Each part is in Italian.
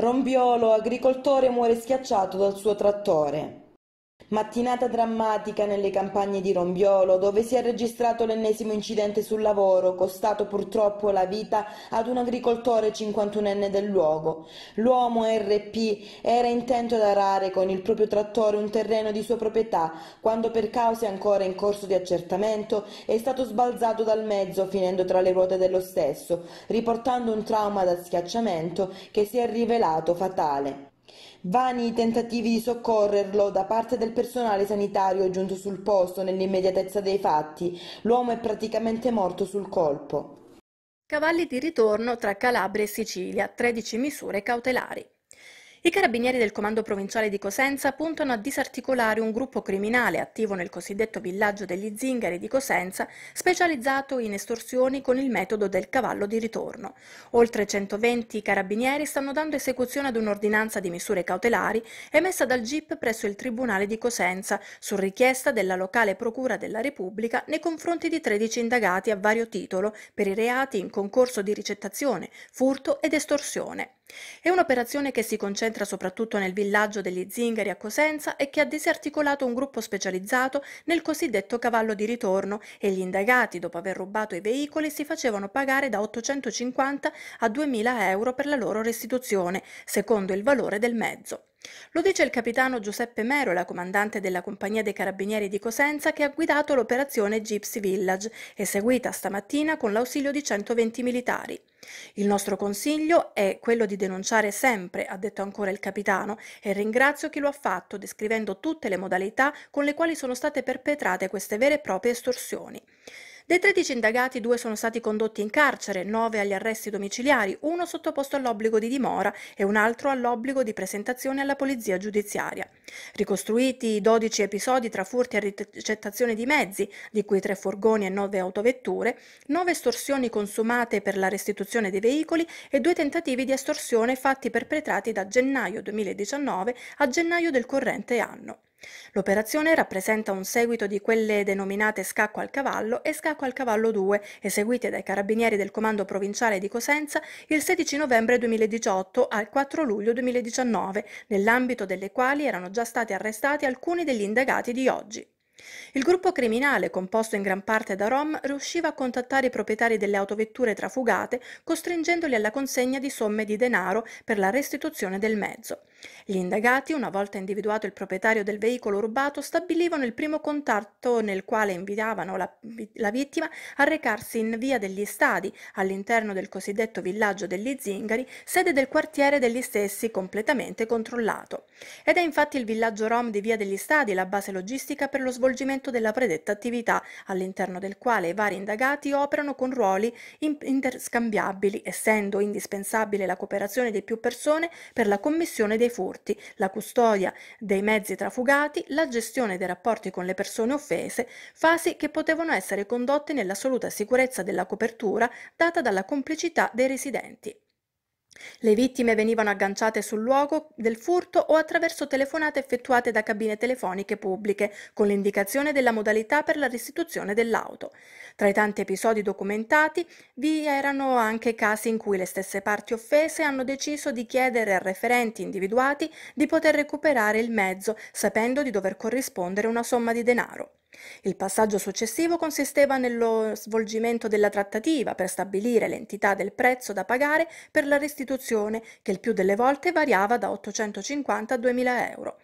Rombiolo agricoltore muore schiacciato dal suo trattore. Mattinata drammatica nelle campagne di Rombiolo, dove si è registrato l'ennesimo incidente sul lavoro, costato purtroppo la vita ad un agricoltore 51enne del luogo. L'uomo RP era intento ad arare con il proprio trattore un terreno di sua proprietà, quando per cause ancora in corso di accertamento è stato sbalzato dal mezzo finendo tra le ruote dello stesso, riportando un trauma da schiacciamento che si è rivelato fatale. Vani i tentativi di soccorrerlo da parte del personale sanitario giunto sul posto nell'immediatezza dei fatti. L'uomo è praticamente morto sul colpo. Cavalli di ritorno tra Calabria e Sicilia, 13 misure cautelari. I carabinieri del Comando Provinciale di Cosenza puntano a disarticolare un gruppo criminale attivo nel cosiddetto villaggio degli Zingari di Cosenza, specializzato in estorsioni con il metodo del cavallo di ritorno. Oltre 120 carabinieri stanno dando esecuzione ad un'ordinanza di misure cautelari emessa dal GIP presso il Tribunale di Cosenza, su richiesta della locale Procura della Repubblica nei confronti di 13 indagati a vario titolo per i reati in concorso di ricettazione, furto ed estorsione. È un'operazione che si concentra soprattutto nel villaggio degli Zingari a Cosenza e che ha disarticolato un gruppo specializzato nel cosiddetto cavallo di ritorno e gli indagati, dopo aver rubato i veicoli, si facevano pagare da 850 a 2000 euro per la loro restituzione, secondo il valore del mezzo. Lo dice il capitano Giuseppe Merola, comandante della Compagnia dei Carabinieri di Cosenza, che ha guidato l'operazione Gypsy Village, eseguita stamattina con l'ausilio di 120 militari. Il nostro consiglio è quello di denunciare sempre, ha detto ancora il capitano, e ringrazio chi lo ha fatto, descrivendo tutte le modalità con le quali sono state perpetrate queste vere e proprie estorsioni. Dei 13 indagati, due sono stati condotti in carcere, nove agli arresti domiciliari, uno sottoposto all'obbligo di dimora e un altro all'obbligo di presentazione alla polizia giudiziaria. Ricostruiti i 12 episodi tra furti e ricettazione di mezzi, di cui tre furgoni e nove autovetture, nove estorsioni consumate per la restituzione dei veicoli e due tentativi di estorsione fatti perpetrati da gennaio 2019 a gennaio del corrente anno. L'operazione rappresenta un seguito di quelle denominate Scacco al Cavallo e Scacco al Cavallo 2, eseguite dai carabinieri del Comando Provinciale di Cosenza il 16 novembre 2018 al 4 luglio 2019, nell'ambito delle quali erano già stati arrestati alcuni degli indagati di oggi. Il gruppo criminale, composto in gran parte da Rom, riusciva a contattare i proprietari delle autovetture trafugate, costringendoli alla consegna di somme di denaro per la restituzione del mezzo. Gli indagati, una volta individuato il proprietario del veicolo rubato, stabilivano il primo contatto nel quale invitavano la, la, vittima a recarsi in via degli stadi, all'interno del cosiddetto villaggio degli Zingari, sede del quartiere degli stessi completamente controllato. Ed è infatti il villaggio Rom di via degli stadi la base logistica per lo svolgimento della predetta attività, all'interno del quale i vari indagati operano con ruoli interscambiabili, essendo indispensabile la cooperazione di più persone per la commissione dei dei furti, la custodia dei mezzi trafugati, la gestione dei rapporti con le persone offese, fasi che potevano essere condotte nell'assoluta sicurezza della copertura data dalla complicità dei residenti. Le vittime venivano agganciate sul luogo del furto o attraverso telefonate effettuate da cabine telefoniche pubbliche, con l'indicazione della modalità per la restituzione dell'auto. Tra i tanti episodi documentati vi erano anche casi in cui le stesse parti offese hanno deciso di chiedere a referenti individuati di poter recuperare il mezzo, sapendo di dover corrispondere una somma di denaro. Il passaggio successivo consisteva nello svolgimento della trattativa per stabilire l'entità del prezzo da pagare per la restituzione, che il più delle volte variava da 850 a 2000 euro.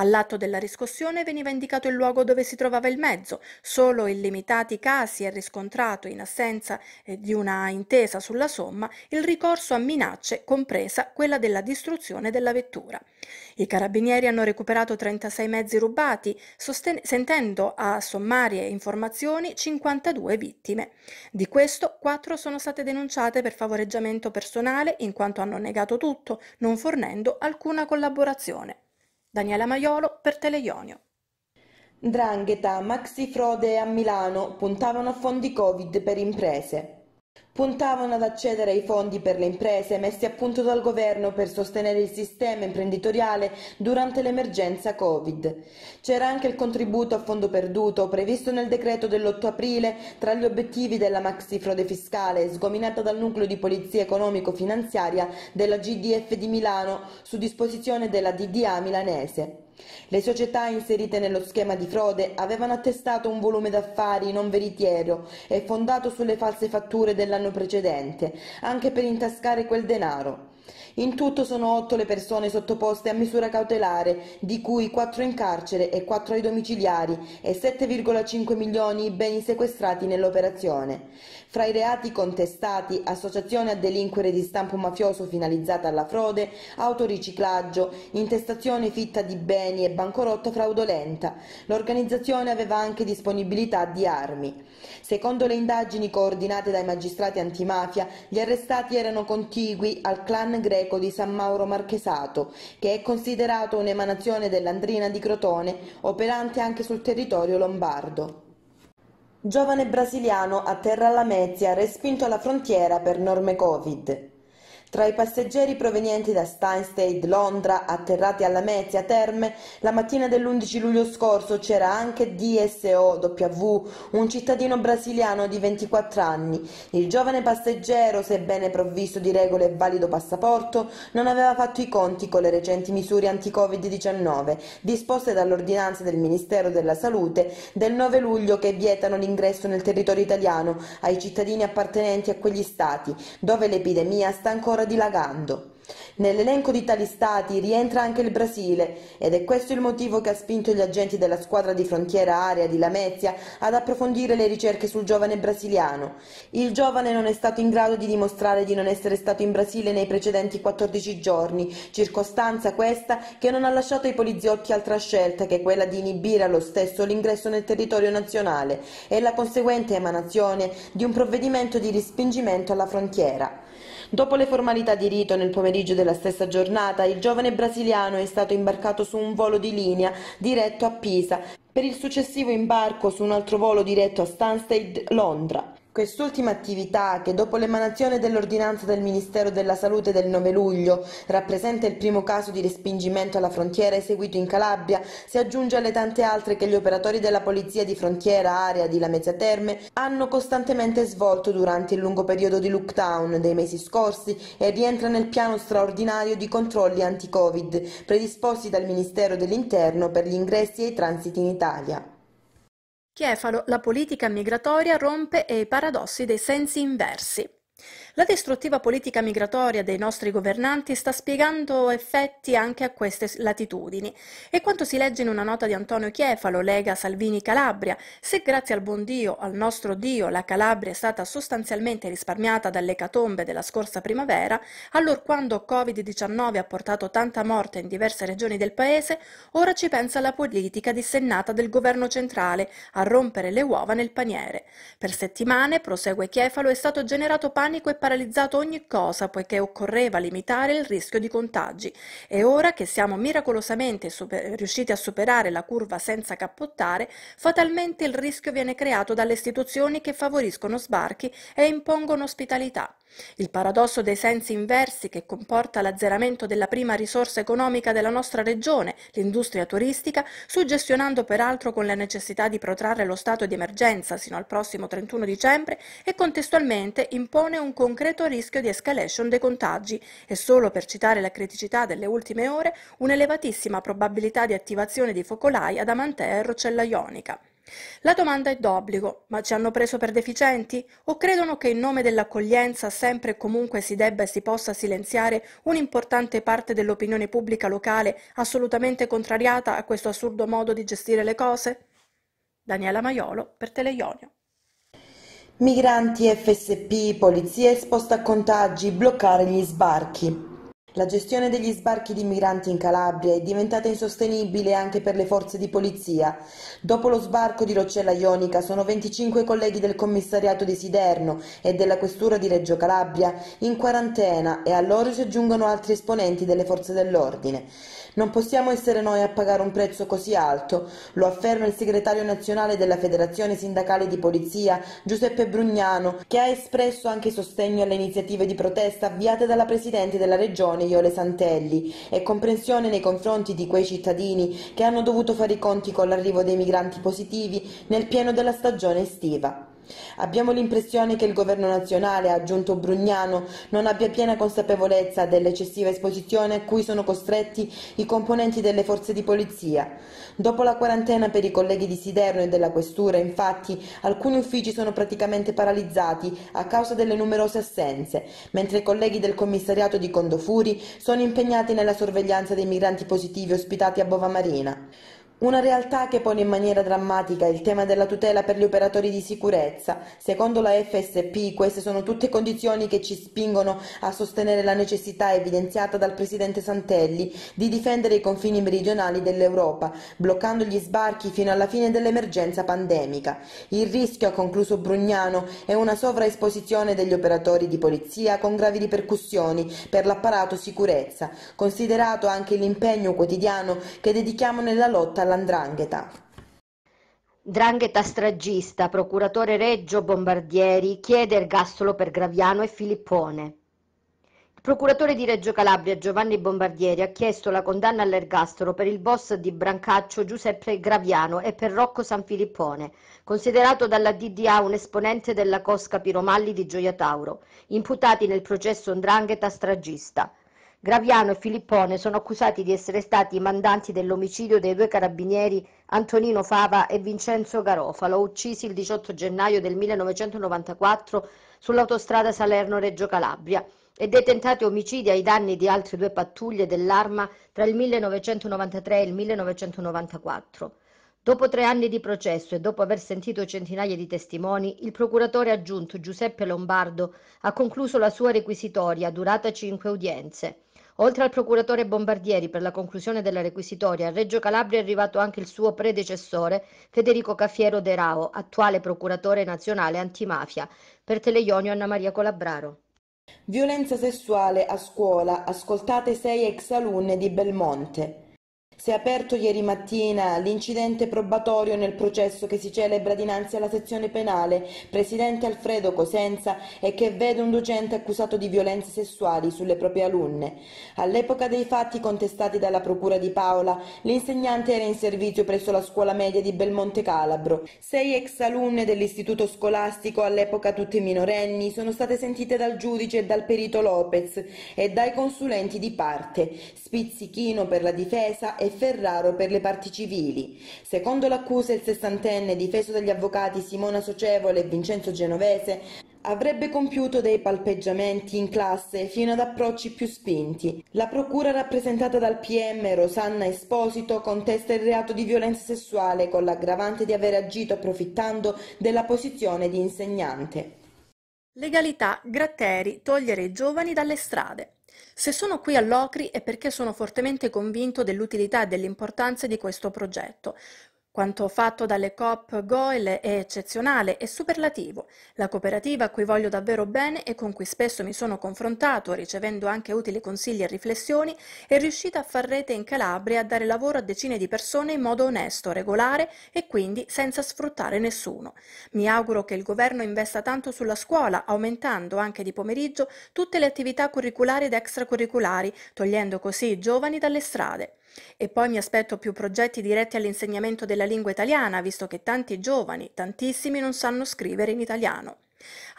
All'atto della riscossione veniva indicato il luogo dove si trovava il mezzo. Solo in limitati casi è riscontrato, in assenza eh, di una intesa sulla somma, il ricorso a minacce, compresa quella della distruzione della vettura. I carabinieri hanno recuperato 36 mezzi rubati, sosten- sentendo a sommarie informazioni 52 vittime. Di questo, 4 sono state denunciate per favoreggiamento personale in quanto hanno negato tutto, non fornendo alcuna collaborazione. Daniela Maiolo per Teleionio. Drangheta, maxi frode a Milano, puntavano a fondi Covid per imprese. Puntavano ad accedere ai fondi per le imprese messi a punto dal governo per sostenere il sistema imprenditoriale durante l'emergenza Covid. C'era anche il contributo a fondo perduto previsto nel decreto dell'8 aprile tra gli obiettivi della maxifrode fiscale sgominata dal nucleo di polizia economico-finanziaria della GDF di Milano su disposizione della DDA milanese. Le società inserite nello schema di frode avevano attestato un volume d'affari non veritiero e fondato sulle false fatture dell'anno precedente, anche per intascare quel denaro. In tutto sono otto le persone sottoposte a misura cautelare, di cui quattro in carcere e quattro ai domiciliari e 7,5 milioni i beni sequestrati nell'operazione. Fra i reati contestati, associazione a delinquere di stampo mafioso finalizzata alla frode, autoriciclaggio, intestazione fitta di beni e bancorotta fraudolenta. L'organizzazione aveva anche disponibilità di armi. Secondo le indagini coordinate dai magistrati antimafia, gli arrestati erano contigui al clan greco di San Mauro Marchesato, che è considerato un'emanazione dell'Andrina di Crotone, operante anche sul territorio lombardo. Giovane brasiliano a terra alla Mezia, respinto alla frontiera per norme Covid. Tra i passeggeri provenienti da Steinstead, Londra, atterrati alla Mezia Terme, la mattina dell'11 luglio scorso c'era anche DSOW, un cittadino brasiliano di 24 anni. Il giovane passeggero, sebbene provvisto di regole e valido passaporto, non aveva fatto i conti con le recenti misure anti-Covid-19 disposte dall'ordinanza del Ministero della Salute del 9 luglio che vietano l'ingresso nel territorio italiano ai cittadini appartenenti a quegli stati dove l'epidemia sta ancora ancora dilagando. Nell'elenco di tali stati rientra anche il Brasile ed è questo il motivo che ha spinto gli agenti della squadra di frontiera aerea di Lamezia ad approfondire le ricerche sul giovane brasiliano. Il giovane non è stato in grado di dimostrare di non essere stato in Brasile nei precedenti 14 giorni, circostanza questa che non ha lasciato ai poliziotti altra scelta che quella di inibire allo stesso l'ingresso nel territorio nazionale e la conseguente emanazione di un provvedimento di respingimento alla frontiera. Dopo le formalità di rito nel pomeriggio della stessa giornata, il giovane brasiliano è stato imbarcato su un volo di linea diretto a Pisa per il successivo imbarco su un altro volo diretto a Stansted, Londra. Quest'ultima attività, che dopo l'emanazione dell'ordinanza del Ministero della Salute del 9 luglio rappresenta il primo caso di respingimento alla frontiera eseguito in Calabria, si aggiunge alle tante altre che gli operatori della Polizia di Frontiera Area di Lamezia Terme hanno costantemente svolto durante il lungo periodo di lockdown dei mesi scorsi e rientra nel piano straordinario di controlli anti-Covid predisposti dal Ministero dell'Interno per gli ingressi e i transiti in Italia. Chefalo, la politica migratoria rompe e i paradossi dei sensi inversi. La distruttiva politica migratoria dei nostri governanti sta spiegando effetti anche a queste latitudini. E quanto si legge in una nota di Antonio Chiefalo, Lega Salvini Calabria, se grazie al buon Dio, al nostro Dio, la Calabria è stata sostanzialmente risparmiata dalle catombe della scorsa primavera, allora quando Covid-19 ha portato tanta morte in diverse regioni del paese, ora ci pensa la politica dissennata del governo centrale a rompere le uova nel paniere. Per settimane, prosegue Chiefalo, è stato generato panico e paradiso paralizzato ogni cosa poiché occorreva limitare il rischio di contagi e ora che siamo miracolosamente super- riusciti a superare la curva senza cappottare, fatalmente il rischio viene creato dalle istituzioni che favoriscono sbarchi e impongono ospitalità. Il paradosso dei sensi inversi che comporta l'azzeramento della prima risorsa economica della nostra regione, l'industria turistica, suggestionando peraltro con la necessità di protrarre lo stato di emergenza sino al prossimo 31 dicembre e contestualmente impone un concreto rischio di escalation dei contagi e solo per citare la criticità delle ultime ore, un'elevatissima probabilità di attivazione di focolai ad Amantea e Rocella Ionica. La domanda è d'obbligo, ma ci hanno preso per deficienti? O credono che in nome dell'accoglienza sempre e comunque si debba e si possa silenziare un'importante parte dell'opinione pubblica locale assolutamente contrariata a questo assurdo modo di gestire le cose? Daniela Maiolo per Teleionio. Migranti, FSP, polizia esposta a contagi, bloccare gli sbarchi. La gestione degli sbarchi di migranti in Calabria è diventata insostenibile anche per le forze di polizia. Dopo lo sbarco di Roccella Ionica sono 25 colleghi del commissariato di Siderno e della questura di Reggio Calabria in quarantena e a loro si aggiungono altri esponenti delle forze dell'ordine. Non possiamo essere noi a pagare un prezzo così alto, lo afferma il segretario nazionale della Federazione Sindacale di Polizia, Giuseppe Brugnano, che ha espresso anche sostegno alle iniziative di protesta avviate dalla Presidente della Regione, Iole Santelli, e comprensione nei confronti di quei cittadini che hanno dovuto fare i conti con l'arrivo dei migranti positivi nel pieno della stagione estiva. Abbiamo l'impressione che il governo nazionale, ha aggiunto Brugnano, non abbia piena consapevolezza dell'eccessiva esposizione a cui sono costretti i componenti delle forze di polizia. Dopo la quarantena per i colleghi di Siderno e della Questura, infatti, alcuni uffici sono praticamente paralizzati a causa delle numerose assenze, mentre i colleghi del commissariato di Condofuri sono impegnati nella sorveglianza dei migranti positivi ospitati a Bova Marina. Una realtà che pone in maniera drammatica il tema della tutela per gli operatori di sicurezza. Secondo la FSP queste sono tutte condizioni che ci spingono a sostenere la necessità evidenziata dal Presidente Santelli di difendere i confini meridionali dell'Europa, bloccando gli sbarchi fino alla fine dell'emergenza pandemica. Il rischio, ha concluso Brugnano, è una sovraesposizione degli operatori di polizia con gravi ripercussioni per l'apparato sicurezza, considerato anche l'impegno quotidiano che dedichiamo nella lotta dall'Andrangheta. 'Ndrangheta stragista, procuratore Reggio Bombardieri chiede ergastolo per Graviano e Filippone. Il procuratore di Reggio Calabria Giovanni Bombardieri ha chiesto la condanna all'ergastolo per il boss di Brancaccio Giuseppe Graviano e per Rocco San Filippone, considerato dalla DDA un esponente della cosca Piromalli di Gioia Tauro, imputati nel processo 'Ndrangheta stragista. Graviano e Filippone sono accusati di essere stati i mandanti dell'omicidio dei due carabinieri Antonino Fava e Vincenzo Garofalo, uccisi il 18 gennaio del 1994 sull'autostrada Salerno-Reggio Calabria e detentati omicidi ai danni di altre due pattuglie dell'arma tra il 1993 e il 1994. Dopo tre anni di processo e dopo aver sentito centinaia di testimoni, il procuratore aggiunto Giuseppe Lombardo ha concluso la sua requisitoria durata cinque udienze. Oltre al procuratore Bombardieri per la conclusione della requisitoria, a Reggio Calabria è arrivato anche il suo predecessore Federico Caffiero De Rao, attuale procuratore nazionale antimafia. Per Teleionio Anna Maria Colabraro. Violenza sessuale a scuola, ascoltate sei ex alunne di Belmonte. Si è aperto ieri mattina l'incidente probatorio nel processo che si celebra dinanzi alla sezione penale Presidente Alfredo Cosenza e che vede un docente accusato di violenze sessuali sulle proprie alunne. All'epoca dei fatti contestati dalla Procura di Paola, l'insegnante era in servizio presso la scuola media di Belmonte Calabro. Sei ex alunne dell'istituto scolastico, all'epoca tutte minorenni, sono state sentite dal giudice e dal perito Lopez e dai consulenti di parte. Spizzichino per la difesa e e Ferraro per le parti civili. Secondo l'accusa, il sessantenne, difeso dagli avvocati Simona Socevole e Vincenzo Genovese, avrebbe compiuto dei palpeggiamenti in classe fino ad approcci più spinti. La procura rappresentata dal PM Rosanna Esposito contesta il reato di violenza sessuale con l'aggravante di aver agito approfittando della posizione di insegnante. Legalità, Gratteri, togliere i giovani dalle strade. Se sono qui a Locri è perché sono fortemente convinto dell'utilità e dell'importanza di questo progetto. Quanto fatto dalle COP Goel è eccezionale e superlativo. La cooperativa a cui voglio davvero bene e con cui spesso mi sono confrontato, ricevendo anche utili consigli e riflessioni, è riuscita a far rete in Calabria e a dare lavoro a decine di persone in modo onesto, regolare e quindi senza sfruttare nessuno. Mi auguro che il governo investa tanto sulla scuola, aumentando anche di pomeriggio tutte le attività curriculari ed extracurriculari, togliendo così i giovani dalle strade. E poi mi aspetto più progetti diretti all'insegnamento della lingua italiana, visto che tanti giovani, tantissimi non sanno scrivere in italiano.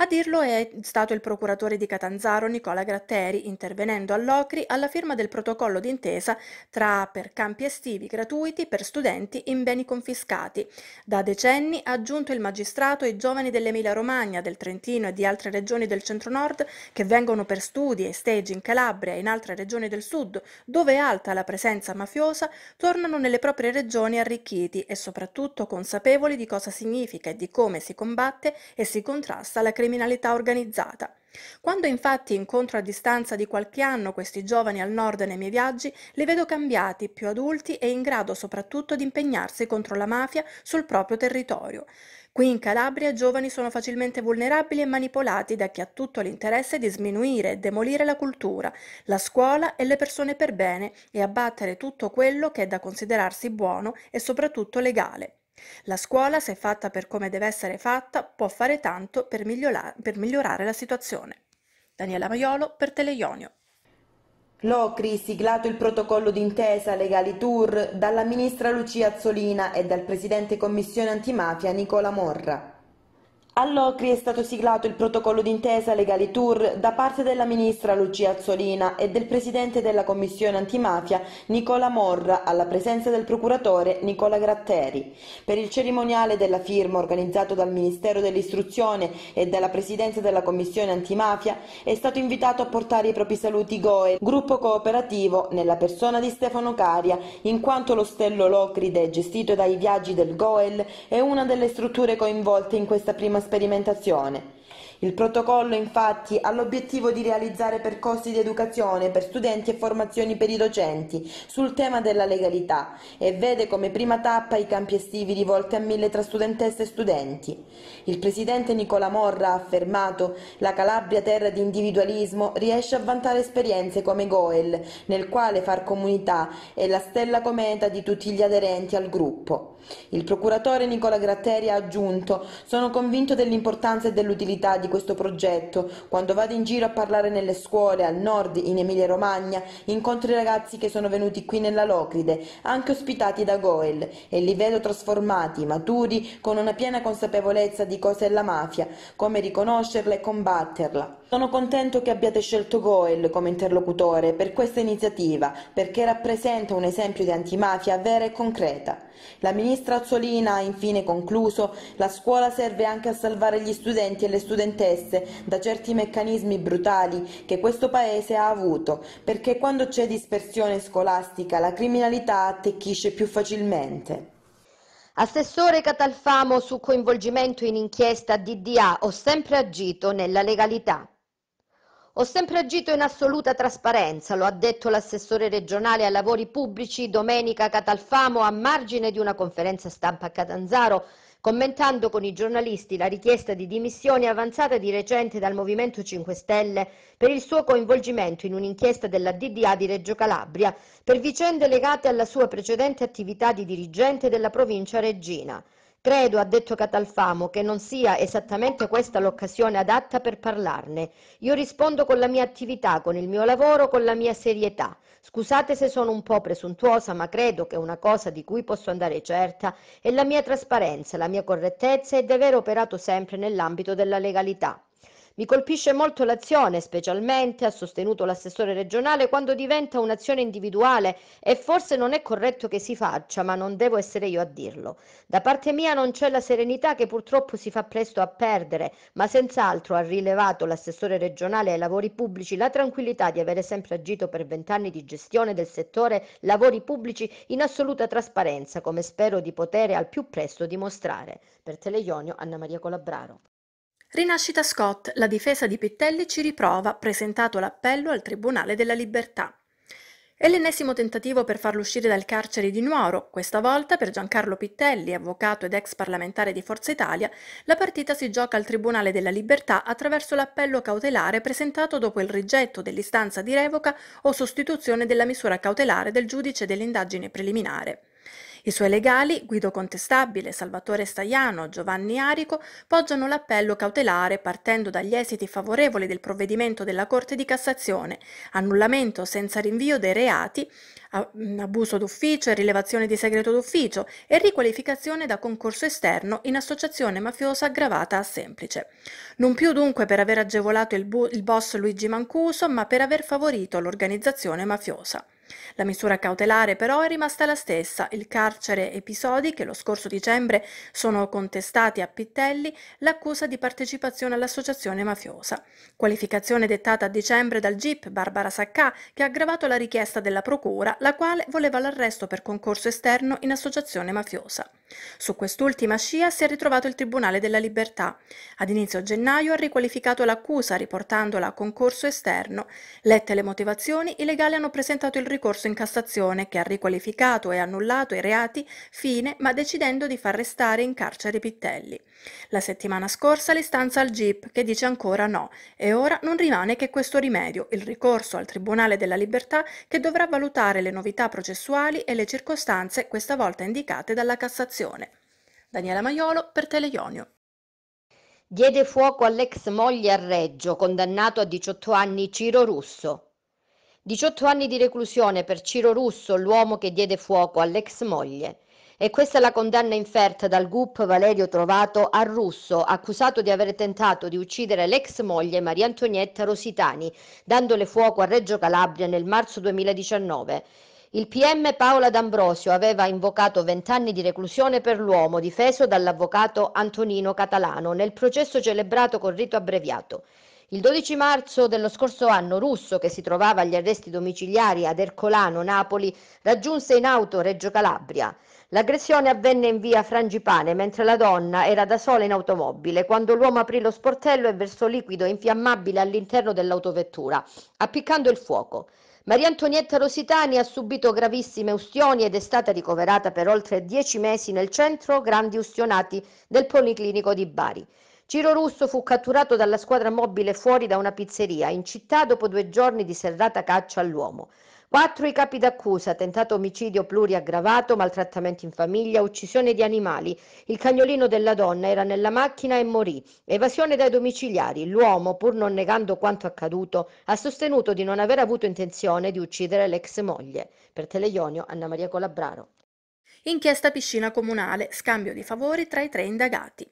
A dirlo è stato il procuratore di Catanzaro Nicola Gratteri, intervenendo all'Ocri alla firma del protocollo d'intesa tra per campi estivi gratuiti per studenti in beni confiscati. Da decenni ha aggiunto il magistrato i giovani dell'Emilia Romagna, del Trentino e di altre regioni del centro-nord che vengono per studi e stage in Calabria e in altre regioni del sud, dove è alta la presenza mafiosa, tornano nelle proprie regioni arricchiti e soprattutto consapevoli di cosa significa e di come si combatte e si contrasta la criminalità criminalità organizzata. Quando infatti incontro a distanza di qualche anno questi giovani al nord nei miei viaggi, li vedo cambiati, più adulti e in grado soprattutto di impegnarsi contro la mafia sul proprio territorio. Qui in Calabria i giovani sono facilmente vulnerabili e manipolati da chi ha tutto l'interesse di sminuire e demolire la cultura, la scuola e le persone per bene e abbattere tutto quello che è da considerarsi buono e soprattutto legale. La scuola, se fatta per come deve essere fatta, può fare tanto per, migliora- per migliorare la situazione. Daniela Maiolo per Teleionio. Locri, siglato il protocollo d'intesa Legali Tour dalla ministra Lucia Azzolina e dal presidente Commissione Antimafia Nicola Morra. All'Ocri è stato siglato il protocollo d'intesa Legali Tour da parte della ministra Lucia Azzolina e del presidente della commissione antimafia Nicola Morra alla presenza del procuratore Nicola Gratteri. Per il cerimoniale della firma organizzato dal Ministero dell'Istruzione e dalla presidenza della commissione antimafia è stato invitato a portare i propri saluti GOE, gruppo cooperativo, nella persona di Stefano Caria, in quanto l'ostello Locride gestito dai viaggi del GOEL è una delle strutture coinvolte in questa prima sperimentazione il protocollo infatti ha l'obiettivo di realizzare percorsi di educazione per studenti e formazioni per i docenti sul tema della legalità e vede come prima tappa i campi estivi rivolti a mille tra studentesse e studenti. Il presidente Nicola Morra ha affermato la Calabria terra di individualismo riesce a vantare esperienze come Goel, nel quale far comunità è la stella cometa di tutti gli aderenti al gruppo. Il procuratore Nicola Gratteri ha aggiunto sono convinto dell'importanza e dell'utilità di questo progetto, quando vado in giro a parlare nelle scuole, al nord, in Emilia-Romagna, incontro i ragazzi che sono venuti qui nella Locride, anche ospitati da Goel, e li vedo trasformati, maturi, con una piena consapevolezza di cosa è la mafia, come riconoscerla e combatterla. Sono contento che abbiate scelto Goel come interlocutore per questa iniziativa, perché rappresenta un esempio di antimafia vera e concreta. La ministra Azzolina ha infine concluso la scuola serve anche a salvare gli studenti e le studentesse da certi meccanismi brutali che questo Paese ha avuto, perché quando c'è dispersione scolastica la criminalità attecchisce più facilmente. Assessore Catalfamo su coinvolgimento in inchiesta DDA ho sempre agito nella legalità. Ho sempre agito in assoluta trasparenza, lo ha detto l'assessore regionale ai lavori pubblici Domenica Catalfamo a margine di una conferenza stampa a Catanzaro, commentando con i giornalisti la richiesta di dimissioni avanzata di recente dal Movimento 5 Stelle per il suo coinvolgimento in un'inchiesta della DDA di Reggio Calabria per vicende legate alla sua precedente attività di dirigente della provincia reggina. Credo, ha detto Catalfamo, che non sia esattamente questa l'occasione adatta per parlarne. Io rispondo con la mia attività, con il mio lavoro, con la mia serietà. Scusate se sono un po' presuntuosa, ma credo che una cosa di cui posso andare certa è la mia trasparenza, la mia correttezza e di aver operato sempre nell'ambito della legalità. Mi colpisce molto l'azione, specialmente, ha sostenuto l'assessore regionale, quando diventa un'azione individuale e forse non è corretto che si faccia, ma non devo essere io a dirlo. Da parte mia non c'è la serenità che purtroppo si fa presto a perdere, ma senz'altro ha rilevato l'assessore regionale ai lavori pubblici la tranquillità di avere sempre agito per vent'anni di gestione del settore lavori pubblici in assoluta trasparenza, come spero di poter al più presto dimostrare. Per Teleionio, Anna Maria Colabraro. Rinascita Scott, la difesa di Pittelli ci riprova, presentato l'appello al Tribunale della Libertà. È l'ennesimo tentativo per farlo uscire dal carcere di Nuoro. Questa volta, per Giancarlo Pittelli, avvocato ed ex parlamentare di Forza Italia, la partita si gioca al Tribunale della Libertà attraverso l'appello cautelare presentato dopo il rigetto dell'istanza di revoca o sostituzione della misura cautelare del giudice dell'indagine preliminare. I suoi legali, Guido Contestabile, Salvatore Stagliano, Giovanni Arico, poggiano l'appello cautelare partendo dagli esiti favorevoli del provvedimento della Corte di Cassazione, annullamento senza rinvio dei reati, mm, abuso d'ufficio e rilevazione di segreto d'ufficio e riqualificazione da concorso esterno in associazione mafiosa aggravata a semplice. Non più dunque per aver agevolato il, il boss Luigi Mancuso, ma per aver favorito l'organizzazione mafiosa. La misura cautelare però è rimasta la stessa, il carcere episodi che lo scorso dicembre sono contestati a Pittelli l'accusa di partecipazione all'associazione mafiosa. Qualificazione dettata a dicembre dal GIP Barbara Sacca che ha aggravato la richiesta della procura la quale voleva l'arresto per concorso esterno in associazione mafiosa. Su quest'ultima scia si è ritrovato il Tribunale della Libertà. Ad inizio gennaio ha riqualificato l'accusa riportandola a concorso esterno. Lette le motivazioni, i legali hanno presentato il ricorso ricorso in Cassazione che ha riqualificato e annullato i reati fine ma decidendo di far restare in carcere Pittelli. La settimana scorsa l'istanza al GIP che dice ancora no e ora non rimane che questo rimedio, il ricorso al Tribunale della Libertà che dovrà valutare le novità processuali e le circostanze questa volta indicate dalla Cassazione. Daniela Maiolo per Teleionio diede fuoco all'ex moglie a Reggio, condannato a 18 anni Ciro Russo. 18 anni di reclusione per Ciro Russo, l'uomo che diede fuoco all'ex moglie. E questa è la condanna inferta dal GUP Valerio Trovato a Russo, accusato di aver tentato di uccidere l'ex moglie Maria Antonietta Rositani, dandole fuoco a Reggio Calabria nel marzo 2019. Il PM Paola D'Ambrosio aveva invocato 20 anni di reclusione per l'uomo difeso dall'avvocato Antonino Catalano nel processo celebrato con rito abbreviato. Il 12 marzo dello scorso anno Russo, che si trovava agli arresti domiciliari ad Ercolano, Napoli, raggiunse in auto Reggio Calabria. L'aggressione avvenne in via Frangipane mentre la donna era da sola in automobile quando l'uomo aprì lo sportello e versò liquido infiammabile all'interno dell'autovettura, appiccando il fuoco. Maria Antonietta Rositani ha subito gravissime ustioni ed è stata ricoverata per oltre dieci mesi nel centro Grandi Ustionati del Policlinico di Bari. Ciro Russo fu catturato dalla squadra mobile fuori da una pizzeria in città dopo due giorni di serrata caccia all'uomo. Quattro i capi d'accusa, tentato omicidio pluriaggravato, maltrattamenti in famiglia, uccisione di animali. Il cagnolino della donna era nella macchina e morì. Evasione dai domiciliari. L'uomo, pur non negando quanto accaduto, ha sostenuto di non aver avuto intenzione di uccidere l'ex moglie. Per Teleionio, Anna Maria Colabraro. Inchiesta piscina comunale, scambio di favori tra i tre indagati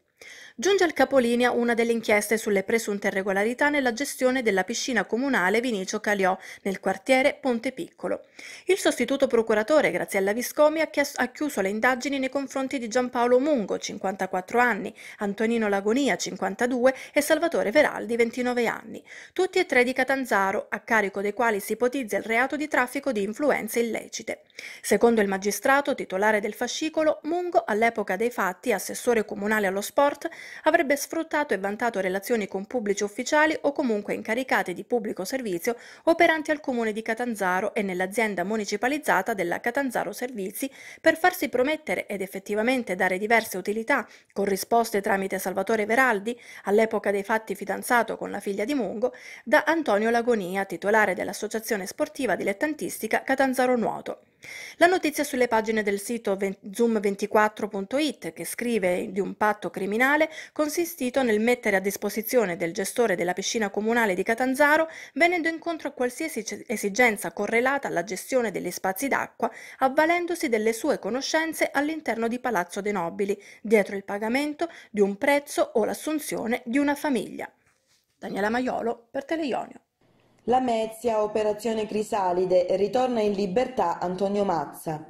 giunge al capolinea una delle inchieste sulle presunte irregolarità nella gestione della piscina comunale Vinicio Caliò nel quartiere Ponte Piccolo. Il sostituto procuratore Graziella Viscomi ha chiuso le indagini nei confronti di Giampaolo Mungo, 54 anni, Antonino Lagonia, 52 e Salvatore Veraldi, 29 anni, tutti e tre di Catanzaro, a carico dei quali si ipotizza il reato di traffico di influenze illecite. Secondo il magistrato titolare del fascicolo, Mungo all'epoca dei fatti, assessore comunale allo sport, avrebbe sfruttato e vantato relazioni con pubblici ufficiali o comunque incaricati di pubblico servizio operanti al comune di Catanzaro e nell'azienda municipalizzata della Catanzaro Servizi per farsi promettere ed effettivamente dare diverse utilità, corrisposte tramite Salvatore Veraldi, all'epoca dei fatti fidanzato con la figlia di Mungo, da Antonio Lagonia, titolare dell'associazione sportiva dilettantistica Catanzaro Nuoto. La notizia sulle pagine del sito zoom24.it che scrive di un patto criminale consistito nel mettere a disposizione del gestore della piscina comunale di Catanzaro, venendo incontro a qualsiasi esigenza correlata alla gestione degli spazi d'acqua, avvalendosi delle sue conoscenze all'interno di Palazzo dei Nobili, dietro il pagamento di un prezzo o l'assunzione di una famiglia. Daniela Maiolo per Teleionio. La Lamezia, operazione Crisalide, ritorna in libertà Antonio Mazza.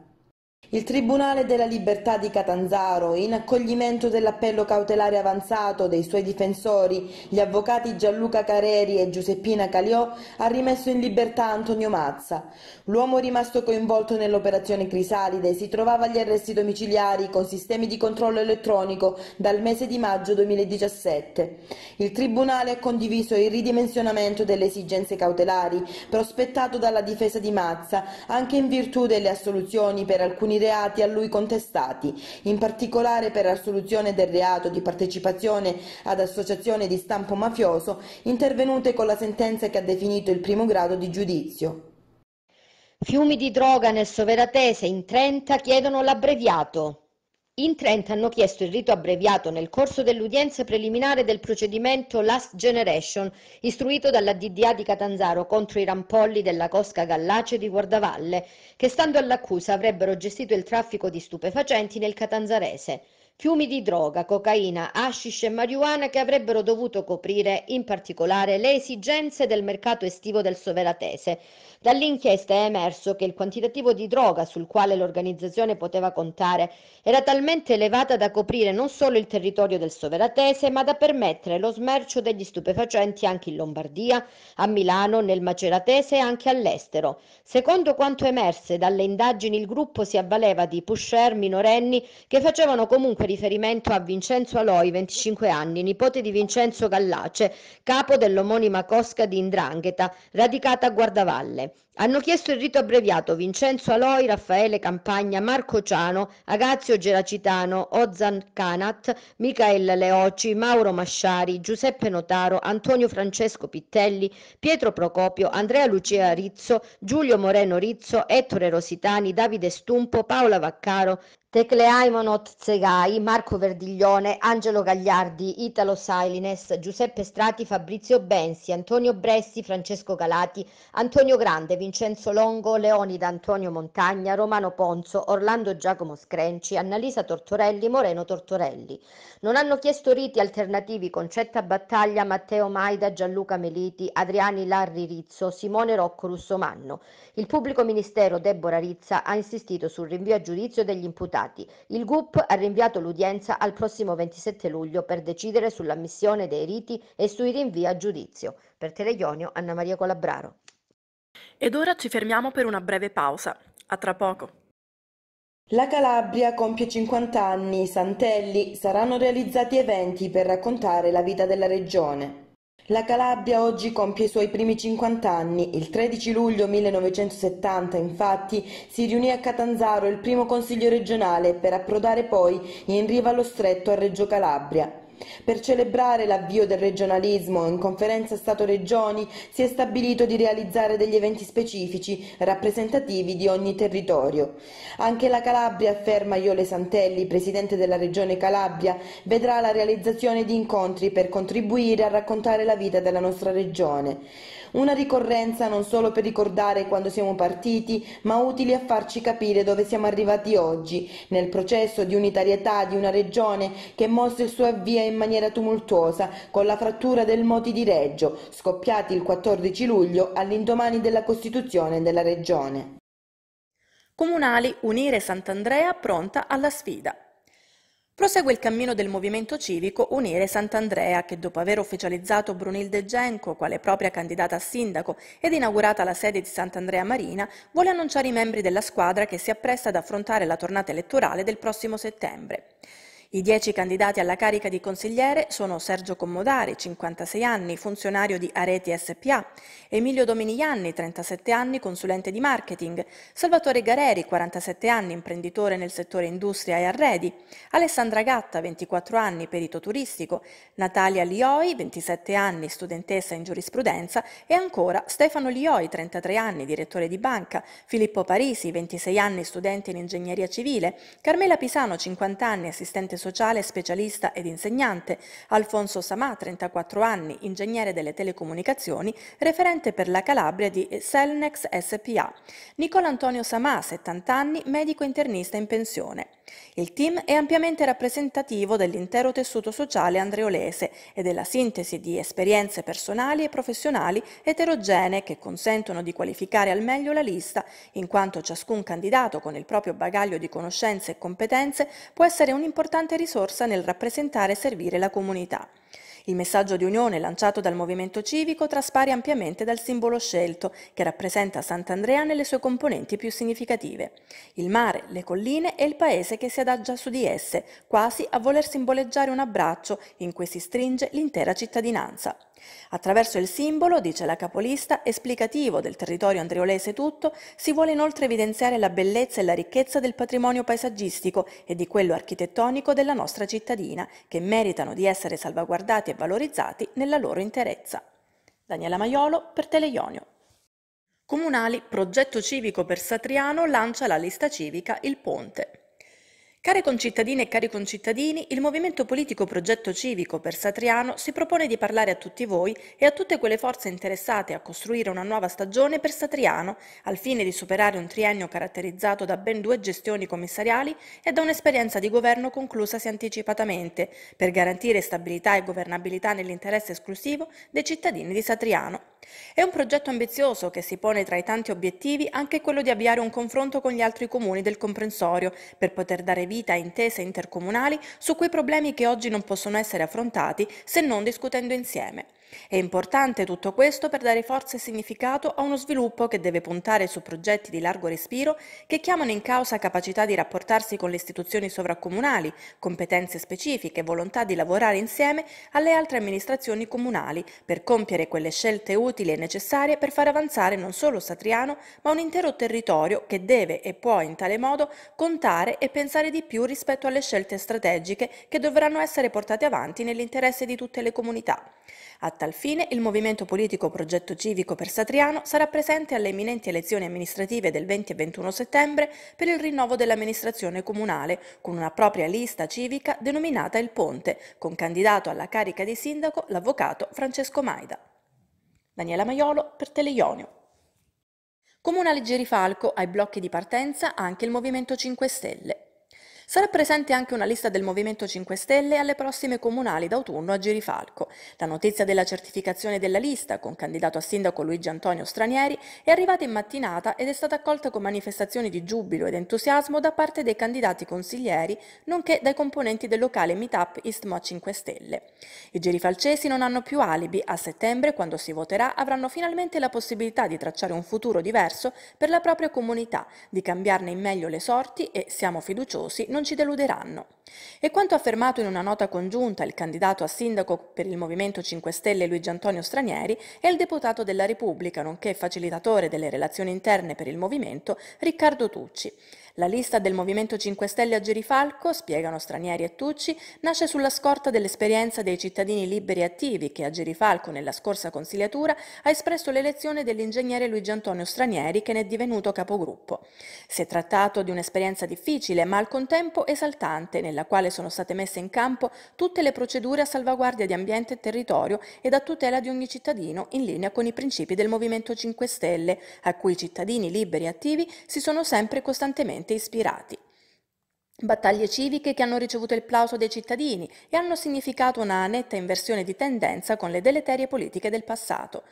Il Tribunale della Libertà di Catanzaro, in accoglimento dell'appello cautelare avanzato dei suoi difensori, gli avvocati Gianluca Careri e Giuseppina Caliò, ha rimesso in libertà Antonio Mazza. L'uomo rimasto coinvolto nell'operazione Crisalide si trovava agli arresti domiciliari con sistemi di controllo elettronico dal mese di maggio 2017. Il Tribunale ha condiviso il ridimensionamento delle esigenze cautelari prospettato dalla difesa di Mazza, anche in virtù delle assoluzioni per alcuni alcuni reati a lui contestati, in particolare per assoluzione del reato di partecipazione ad associazione di stampo mafioso intervenute con la sentenza che ha definito il primo grado di giudizio. Fiumi di droga nel Soveratese in 30 chiedono l'abbreviato. In Trent hanno chiesto il rito abbreviato nel corso dell'udienza preliminare del procedimento Last Generation, istruito dalla DDA di Catanzaro contro i rampolli della Cosca Gallace di Guardavalle, che stando all'accusa avrebbero gestito il traffico di stupefacenti nel catanzarese. Fiumi di droga, cocaina, hashish e marijuana che avrebbero dovuto coprire in particolare le esigenze del mercato estivo del Soveratese, Dall'inchiesta è emerso che il quantitativo di droga sul quale l'organizzazione poteva contare era talmente elevata da coprire non solo il territorio del Soveratese, ma da permettere lo smercio degli stupefacenti anche in Lombardia, a Milano, nel Maceratese e anche all'estero. Secondo quanto emerse dalle indagini, il gruppo si avvaleva di pusher minorenni che facevano comunque riferimento a Vincenzo Aloi, 25 anni, nipote di Vincenzo Gallace, capo dell'omonima cosca di Indrangheta, radicata a Guardavalle. Hanno chiesto il rito abbreviato Vincenzo Aloi, Raffaele Campagna, Marco Ciano, Agazio Geracitano, Ozan Canat, Michael Leoci, Mauro Masciari, Giuseppe Notaro, Antonio Francesco Pittelli, Pietro Procopio, Andrea Lucia Rizzo, Giulio Moreno Rizzo, Ettore Rositani, Davide Stumpo, Paola Vaccaro, Tecle Aimonot Zegai, Marco Verdiglione, Angelo Gagliardi, Italo Sailines, Giuseppe Strati, Fabrizio Bensi, Antonio Bressi, Francesco Calati, Antonio Grande, Vincenzo Longo, Leonida Antonio Montagna, Romano Ponzo, Orlando Giacomo Screnci, Annalisa Tortorelli, Moreno Tortorelli. Non hanno chiesto riti alternativi Concetta Battaglia, Matteo Maida, Gianluca Meliti, Adriani Larri Rizzo, Simone Rocco Russomanno. Il pubblico ministero Deborah Rizza ha insistito sul rinvio a giudizio degli imputati. Il GUP ha rinviato l'udienza al prossimo 27 luglio per decidere sull'ammissione dei riti e sui rinvii a giudizio. Per Teleionio, Anna Maria Colabraro. Ed ora ci fermiamo per una breve pausa. A tra poco. La Calabria compie 50 anni, Santelli, saranno realizzati eventi per raccontare la vita della regione. La Calabria oggi compie i suoi primi 50 anni. Il 13 luglio 1970, infatti, si riunì a Catanzaro il primo Consiglio regionale per approdare poi in riva allo stretto a Reggio Calabria. Per celebrare l'avvio del regionalismo in conferenza Stato-Regioni si è stabilito di realizzare degli eventi specifici rappresentativi di ogni territorio. Anche la Calabria, afferma Iole Santelli, presidente della regione Calabria, vedrà la realizzazione di incontri per contribuire a raccontare la vita della nostra regione. Una ricorrenza non solo per ricordare quando siamo partiti, ma utili a farci capire dove siamo arrivati oggi, nel processo di unitarietà di una regione che mosse il suo avvio in maniera tumultuosa con la frattura del Moti di Reggio, scoppiati il 14 luglio all'indomani della Costituzione della regione. Comunali Unire Sant'Andrea pronta alla sfida. Prosegue il cammino del movimento civico Unire Sant'Andrea che dopo aver ufficializzato Brunilde Genco quale propria candidata a sindaco ed inaugurata la sede di Sant'Andrea Marina, vuole annunciare i membri della squadra che si appresta ad affrontare la tornata elettorale del prossimo settembre. I dieci candidati alla carica di consigliere sono Sergio Commodari, 56 anni, funzionario di Areti SPA, Emilio Dominigliani, 37 anni, consulente di marketing, Salvatore Gareri, 47 anni, imprenditore nel settore industria e arredi, Alessandra Gatta, 24 anni, perito turistico, Natalia Lioi, 27 anni, studentessa in giurisprudenza e ancora Stefano Lioi, 33 anni, direttore di banca, Filippo Parisi, 26 anni, studente in ingegneria civile, Carmela Pisano, 50 anni, assistente ambiente sociale, specialista ed insegnante, Alfonso Samà, 34 anni, ingegnere delle telecomunicazioni, referente per la Calabria di Selnex SPA, Nicola Antonio Samà, 70 anni, medico internista in pensione. Il team è ampiamente rappresentativo dell'intero tessuto sociale andreolese e della sintesi di esperienze personali e professionali eterogenee che consentono di qualificare al meglio la lista, in quanto ciascun candidato con il proprio bagaglio di conoscenze e competenze può essere un importante importante risorsa nel rappresentare e servire la comunità. Il messaggio di unione lanciato dal movimento civico traspare ampiamente dal simbolo scelto, che rappresenta Sant'Andrea nelle sue componenti più significative. Il mare, le colline e il paese che si adagia su di esse, quasi a voler simboleggiare un abbraccio in cui si stringe l'intera cittadinanza. Attraverso il simbolo, dice la capolista, esplicativo del territorio andreolese tutto, si vuole inoltre evidenziare la bellezza e la ricchezza del patrimonio paesaggistico e di quello architettonico della nostra cittadina, che meritano di essere salvaguardati e valorizzati nella loro interezza. Daniela Maiolo per Teleionio. Comunali, progetto civico per Satriano lancia la lista civica Il Ponte. Care concittadine e cari concittadini, il movimento politico Progetto Civico per Satriano si propone di parlare a tutti voi e a tutte quelle forze interessate a costruire una nuova stagione per Satriano, al fine di superare un triennio caratterizzato da ben due gestioni commissariali e da un'esperienza di governo conclusasi anticipatamente, per garantire stabilità e governabilità nell'interesse esclusivo dei cittadini di Satriano. È un progetto ambizioso che si pone tra i tanti obiettivi anche quello di avviare un confronto con gli altri comuni del comprensorio per poter dare vita a intese intercomunali su quei problemi che oggi non possono essere affrontati se non discutendo insieme. È importante tutto questo per dare forza e significato a uno sviluppo che deve puntare su progetti di largo respiro che chiamano in causa capacità di rapportarsi con le istituzioni sovracomunali, competenze specifiche e volontà di lavorare insieme alle altre amministrazioni comunali per compiere quelle scelte utili e necessarie per far avanzare non solo Satriano, ma un intero territorio che deve e può in tale modo contare e pensare di più rispetto alle scelte strategiche che dovranno essere portate avanti nell'interesse di tutte le comunità. A tal fine, il movimento politico Progetto Civico per Satriano sarà presente alle imminenti elezioni amministrative del 20 e 21 settembre per il rinnovo dell'amministrazione comunale, con una propria lista civica denominata Il Ponte, con candidato alla carica di sindaco l'avvocato Francesco Maida. Daniela Maiolo per Teleionio. Comunale Gerifalco ai blocchi di partenza anche il Movimento 5 Stelle. Sarà presente anche una lista del Movimento 5 Stelle alle prossime comunali d'autunno a Girifalco. La notizia della certificazione della lista, con candidato a sindaco Luigi Antonio Stranieri, è arrivata in mattinata ed è stata accolta con manifestazioni di giubilo ed entusiasmo da parte dei candidati consiglieri, nonché dai componenti del locale meetup Istmo 5 Stelle. I girifalcesi non hanno più alibi, a settembre, quando si voterà, avranno finalmente la possibilità di tracciare un futuro diverso per la propria comunità, di cambiarne in meglio le sorti e, siamo fiduciosi, non non ci deluderanno. E quanto affermato in una nota congiunta il candidato a sindaco per il Movimento 5 Stelle Luigi Antonio Stranieri e il deputato della Repubblica, nonché facilitatore delle relazioni interne per il Movimento, Riccardo Tucci. La lista del Movimento 5 Stelle a Gerifalco, spiegano Stranieri e Tucci, nasce sulla scorta dell'esperienza dei cittadini liberi e attivi che a Gerifalco nella scorsa consigliatura ha espresso l'elezione dell'ingegnere Luigi Antonio Stranieri che ne è divenuto capogruppo. Si è trattato di un'esperienza difficile, ma al contempo tempo esaltante nella quale sono state messe in campo tutte le procedure a salvaguardia di ambiente e territorio ed a tutela di ogni cittadino in linea con i principi del Movimento 5 Stelle, a cui i cittadini liberi e attivi si sono sempre costantemente ispirati. Battaglie civiche che hanno ricevuto il plauso dei cittadini e hanno significato una netta inversione di tendenza con le deleterie politiche del passato.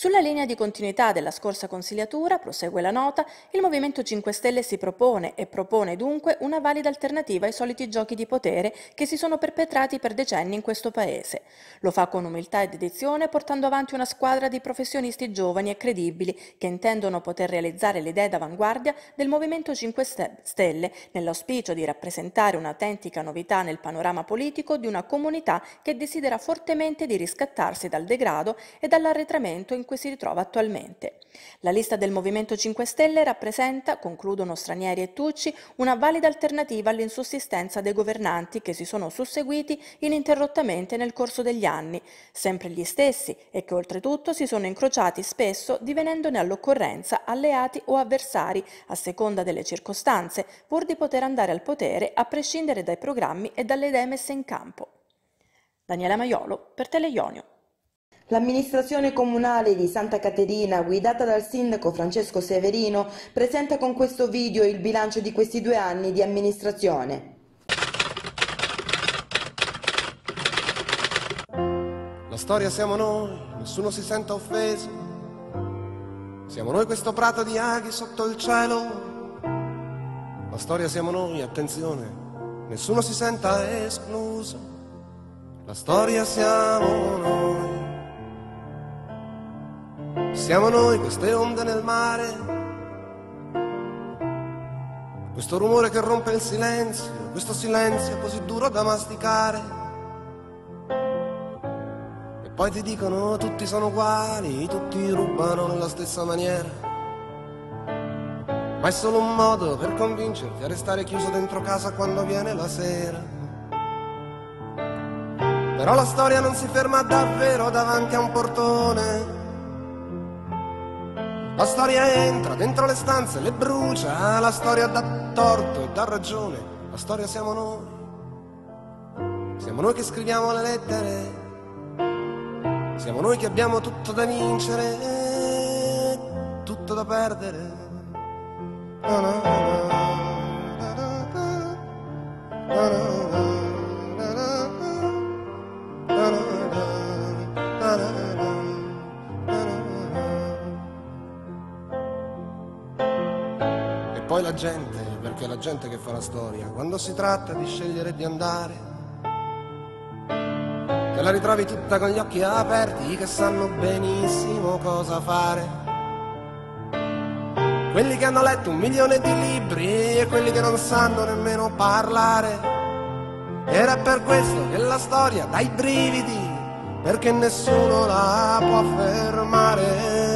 Sulla linea di continuità della scorsa consigliatura, prosegue la nota, il Movimento 5 Stelle si propone e propone dunque una valida alternativa ai soliti giochi di potere che si sono perpetrati per decenni in questo Paese. Lo fa con umiltà e dedizione portando avanti una squadra di professionisti giovani e credibili che intendono poter realizzare le idee d'avanguardia del Movimento 5 Stelle nell'auspicio di rappresentare un'autentica novità nel panorama politico di una comunità che desidera fortemente di riscattarsi dal degrado e dall'arretramento in cui si ritrova attualmente. La lista del Movimento 5 Stelle rappresenta, concludono Stranieri e Tucci, una valida alternativa all'insussistenza dei governanti che si sono susseguiti ininterrottamente nel corso degli anni, sempre gli stessi e che oltretutto si sono incrociati spesso divenendone all'occorrenza alleati o avversari a seconda delle circostanze, pur di poter andare al potere a prescindere dai programmi e dalle idee messe in campo. Daniela Maiolo per Teleionio. L'amministrazione comunale di Santa Caterina, guidata dal sindaco Francesco Severino, presenta con questo video il bilancio di questi due anni di amministrazione. La storia siamo noi, nessuno si senta offeso. Siamo noi questo prato di aghi sotto il cielo. La storia siamo noi, attenzione, nessuno si senta escluso. La storia siamo noi. Siamo noi queste onde nel mare, questo rumore che rompe il silenzio, questo silenzio così duro da masticare. E poi ti dicono tutti sono uguali, tutti rubano nella stessa maniera. Ma è solo un modo per convincerti a restare chiuso dentro casa quando viene la sera. Però la storia non si ferma davvero davanti a un portone. La storia entra dentro le stanze, le brucia, la storia dà torto e dà ragione, la storia siamo noi. Siamo noi che scriviamo le lettere, siamo noi che abbiamo tutto da vincere, tutto da perdere. No, no, no, gente, perché è la gente che fa la storia. Quando si tratta di scegliere di andare, te la ritrovi tutta con gli occhi aperti che sanno benissimo cosa fare. Quelli che hanno letto un milione di libri e quelli che non sanno nemmeno parlare. Era per questo che la storia dà i brividi, perché nessuno la può fermare.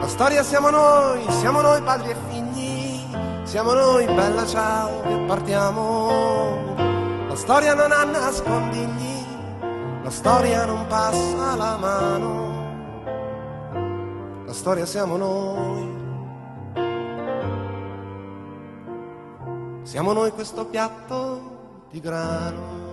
La storia siamo noi, siamo noi padri e figli siamo noi, bella ciao, che partiamo. La storia non ha nascondigli, la storia non passa la mano. La storia siamo noi. Siamo noi questo piatto di grano.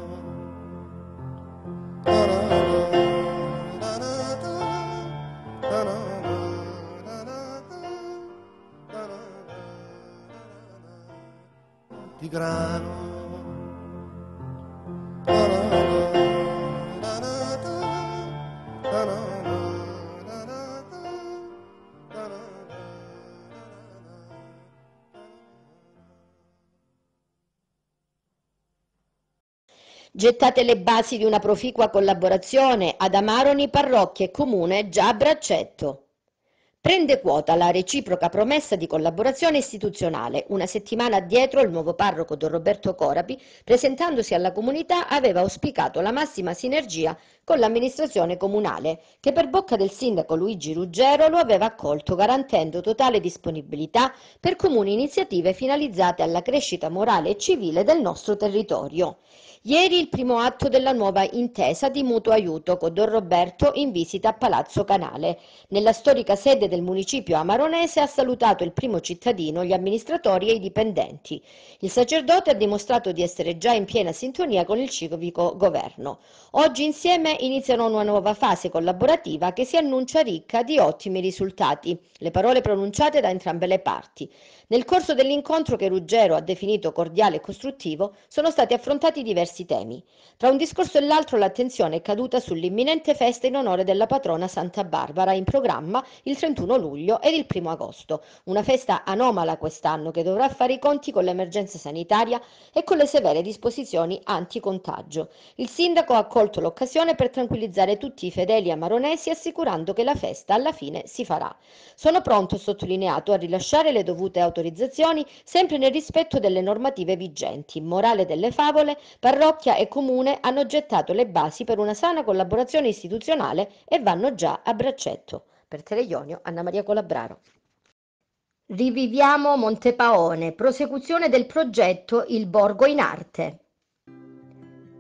gettate le basi di una proficua collaborazione ad Amaroni, parrocchia e comune già a braccetto. Prende quota la reciproca promessa di collaborazione istituzionale. Una settimana addietro il nuovo parroco Don Roberto Corapi, presentandosi alla comunità, aveva auspicato la massima sinergia con l'amministrazione comunale, che per bocca del sindaco Luigi Ruggero lo aveva accolto garantendo totale disponibilità per comuni iniziative finalizzate alla crescita morale e civile del nostro territorio. Ieri il primo atto della nuova intesa di mutuo aiuto con Don Roberto in visita a Palazzo Canale. Nella storica sede del municipio amaronese ha salutato il primo cittadino, gli amministratori e i dipendenti. Il sacerdote ha dimostrato di essere già in piena sintonia con il civico governo. Oggi insieme iniziano una nuova fase collaborativa che si annuncia ricca di ottimi risultati. Le parole pronunciate da entrambe le parti. Nel corso dell'incontro che Ruggero ha definito cordiale e costruttivo sono stati affrontati diversi diversi temi. Tra un discorso e l'altro l'attenzione è caduta sull'imminente festa in onore della patrona Santa Barbara in programma il 31 luglio ed il 1 agosto, una festa anomala quest'anno che dovrà fare i conti con l'emergenza sanitaria e con le severe disposizioni anticontagio. Il sindaco ha colto l'occasione per tranquillizzare tutti i fedeli amaronesi assicurando che la festa alla fine si farà. Sono pronto, sottolineato, a rilasciare le dovute autorizzazioni sempre nel rispetto delle normative vigenti, morale delle favole, parrocchie Parrocchia e Comune hanno gettato le basi per una sana collaborazione istituzionale e vanno già a braccetto. Per Teleionio, Anna Maria Colabraro. Riviviamo Montepaone, prosecuzione del progetto Il Borgo in Arte.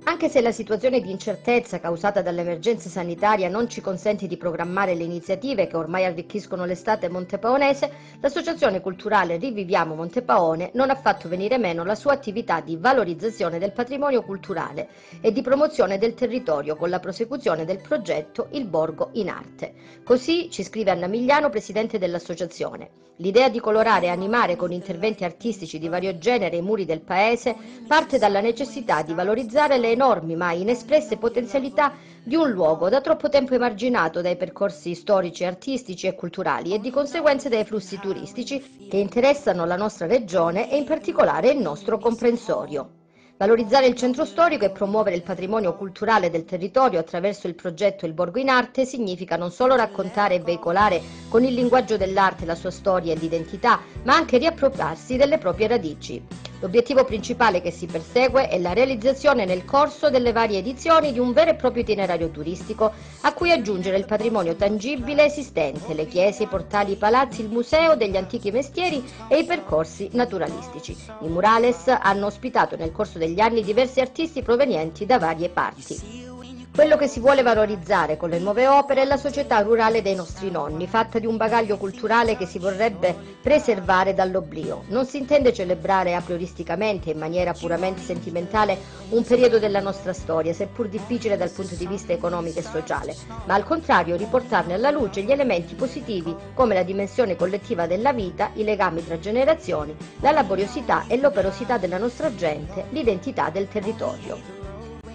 Anche se la situazione di incertezza causata dall'emergenza sanitaria non ci consente di programmare le iniziative che ormai arricchiscono l'estate montepaonese, l'Associazione Culturale Riviviamo Montepaone non ha fatto venire meno la sua attività di valorizzazione del patrimonio culturale e di promozione del territorio con la prosecuzione del progetto Il Borgo in Arte. Così ci scrive Anna Migliano, presidente dell'associazione. L'idea di colorare e animare con interventi artistici di vario genere i muri del paese parte dalla necessità di valorizzare le enormi ma inespresse potenzialità di un luogo da troppo tempo emarginato dai percorsi storici, artistici e culturali e di conseguenza dai flussi turistici che interessano la nostra regione e in particolare il nostro comprensorio. Valorizzare il centro storico e promuovere il patrimonio culturale del territorio attraverso il progetto Il Borgo in Arte significa non solo raccontare e veicolare con il linguaggio dell'arte la sua storia e l'identità, ma anche riappropriarsi delle proprie radici. L'obiettivo principale che si persegue è la realizzazione nel corso delle varie edizioni di un vero e proprio itinerario turistico a cui aggiungere il patrimonio tangibile esistente, le chiese, i portali, i palazzi, il museo degli antichi mestieri e i percorsi naturalistici. I murales hanno ospitato nel corso degli anni diversi artisti provenienti da varie parti. Quello che si vuole valorizzare con le nuove opere è la società rurale dei nostri nonni, fatta di un bagaglio culturale che si vorrebbe preservare dall'oblio. Non si intende celebrare aprioristicamente, in maniera puramente sentimentale, un periodo della nostra storia, seppur difficile dal punto di vista economico e sociale, ma al contrario riportarne alla luce gli elementi positivi come la dimensione collettiva della vita, i legami tra generazioni, la laboriosità e l'operosità della nostra gente, l'identità del territorio.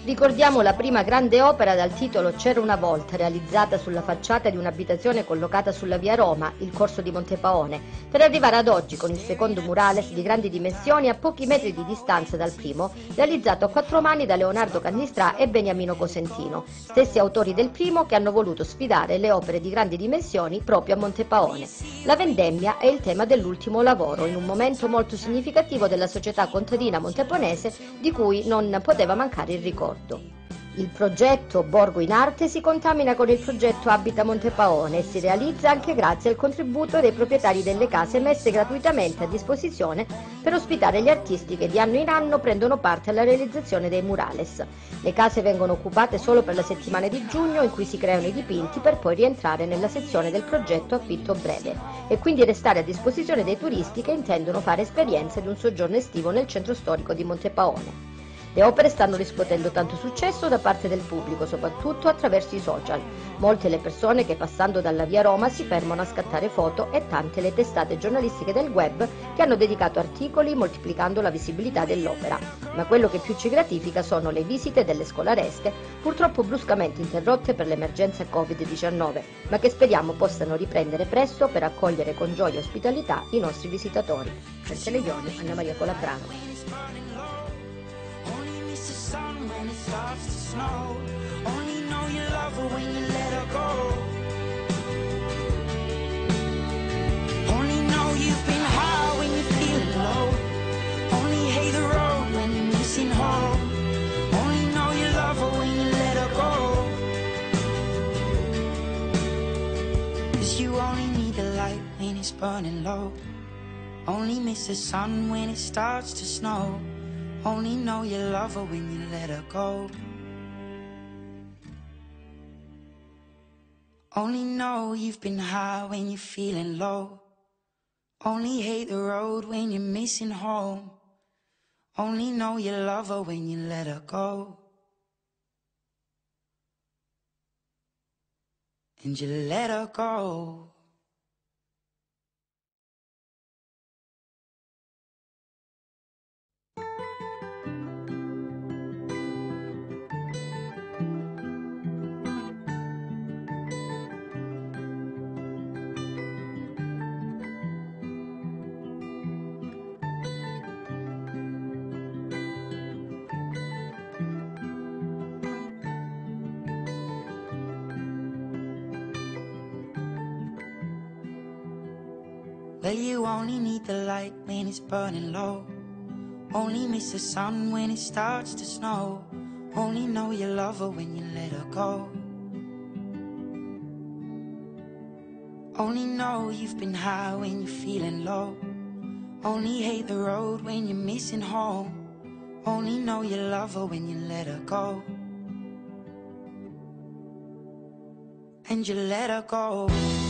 Ricordiamo la prima grande opera dal titolo C'era una volta, realizzata sulla facciata di un'abitazione collocata sulla via Roma, il corso di Montepaone, per arrivare ad oggi con il secondo murales di grandi dimensioni a pochi metri di distanza dal primo, realizzato a quattro mani da Leonardo Cannistrà e Beniamino Cosentino, stessi autori del primo che hanno voluto sfidare le opere di grandi dimensioni proprio a Montepaone. La vendemmia è il tema dell'ultimo lavoro, in un momento molto significativo della società contadina monteponese di cui non poteva mancare il ricordo. Nord. Il progetto Borgo in Arte si contamina con il progetto Abita Montepaone e si realizza anche grazie al contributo dei proprietari delle case messe gratuitamente a disposizione per ospitare gli artisti che di anno in anno prendono parte alla realizzazione dei murales. Le case vengono occupate solo per la settimana di giugno in cui si creano i dipinti per poi rientrare nella sezione del progetto affitto breve e quindi restare a disposizione dei turisti che intendono fare esperienze di un soggiorno estivo nel centro storico di Montepaone. Le opere stanno riscuotendo tanto successo da parte del pubblico, soprattutto attraverso i social. Molte le persone che passando dalla via Roma si fermano a scattare foto e tante le testate giornalistiche del web che hanno dedicato articoli moltiplicando la visibilità dell'opera. Ma quello che più ci gratifica sono le visite delle scolaresche, purtroppo bruscamente interrotte per l'emergenza Covid-19, ma che speriamo possano riprendere presto per accogliere con gioia e ospitalità i nostri visitatori. Per Televisione Anna Maria Colacrano. starts to snow. Only know you love her when you let her go. Only know you've been high when you're feeling low. Only hate the road when you're missing home. Only know you love her when you let her go. Cause you only need the light when it's burning low. Only miss the sun when it starts to snow. Only know you love her when you let her go. Only know you've been high when you're feeling low. Only hate the road when you're missing home. Only know you love her when you let her go. And you let her go. Well, you only need the light when it's burning low. Only miss the sun when it starts to snow. Only know you love her when you let her go. Only know you've been high when you're feeling low. Only hate the road when you're missing home. Only know you love her when you let her go. And you let her go.